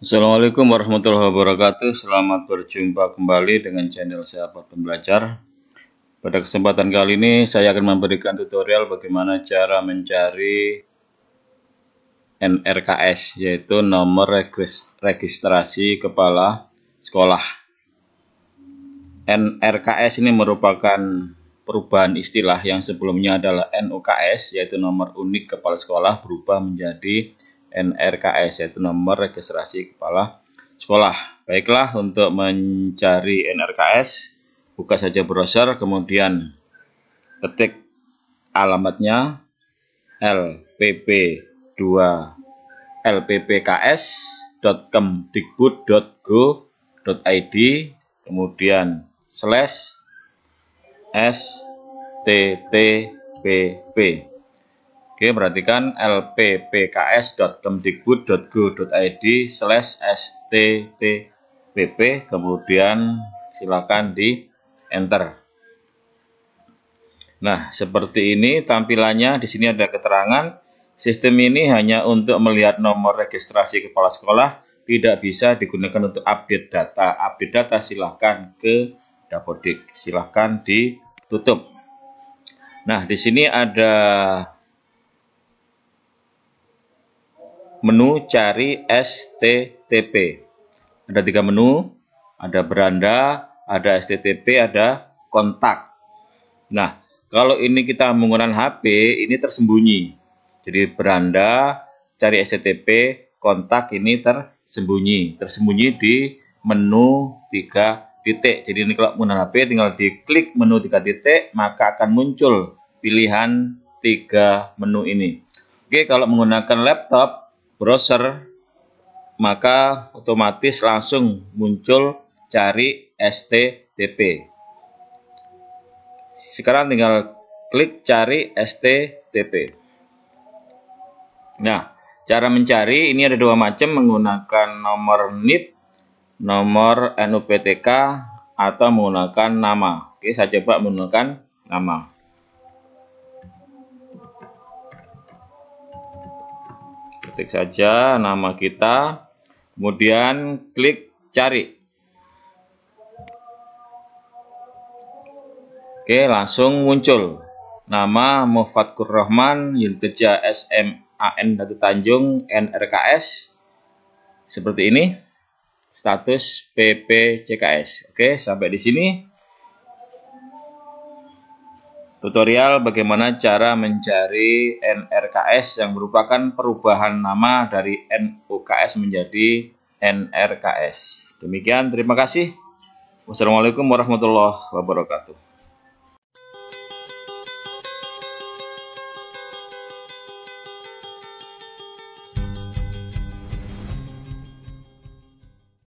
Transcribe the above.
Assalamualaikum warahmatullahi wabarakatuh Selamat berjumpa kembali dengan channel saya sahabat pembelajar Pada kesempatan kali ini saya akan memberikan tutorial bagaimana cara mencari NRKS yaitu nomor registrasi kepala sekolah NRKS ini merupakan perubahan istilah yang sebelumnya adalah NUKS yaitu nomor unik kepala sekolah berubah menjadi NRKS yaitu nomor registrasi kepala sekolah. Baiklah untuk mencari NRKS buka saja browser kemudian ketik alamatnya lpp2 lppks.kemdikbud.go.id kemudian slash sttpp Oke, perhatikan lppks.kemdikbud.go.id slash sttpp, kemudian silakan di enter. Nah, seperti ini tampilannya. Di sini ada keterangan, sistem ini hanya untuk melihat nomor registrasi kepala sekolah, tidak bisa digunakan untuk update data. Update data silahkan ke Dapodik, silahkan ditutup. Nah, di sini ada menu cari STTP. Ada tiga menu, ada beranda, ada STTP, ada kontak. Nah, kalau ini kita menggunakan HP, ini tersembunyi. Jadi beranda, cari STTP, kontak ini tersembunyi. Tersembunyi di menu tiga titik. Jadi ini kalau menggunakan HP tinggal diklik menu tiga titik, maka akan muncul pilihan tiga menu ini. Oke, kalau menggunakan laptop, browser, maka otomatis langsung muncul cari STTP. Sekarang tinggal klik cari STTP. Nah, cara mencari ini ada dua macam menggunakan nomor NIP, nomor NUPTK atau menggunakan nama. Oke, saya coba menggunakan nama. ketik saja nama kita kemudian klik cari oke langsung muncul nama Mufatkur Rahman Yulkeja SMAN Datu Tanjung NRKS seperti ini status PPCKS oke sampai di sini Tutorial bagaimana cara mencari NRKS yang merupakan perubahan nama dari NUKS menjadi NRKS. Demikian, terima kasih. Wassalamualaikum warahmatullahi wabarakatuh.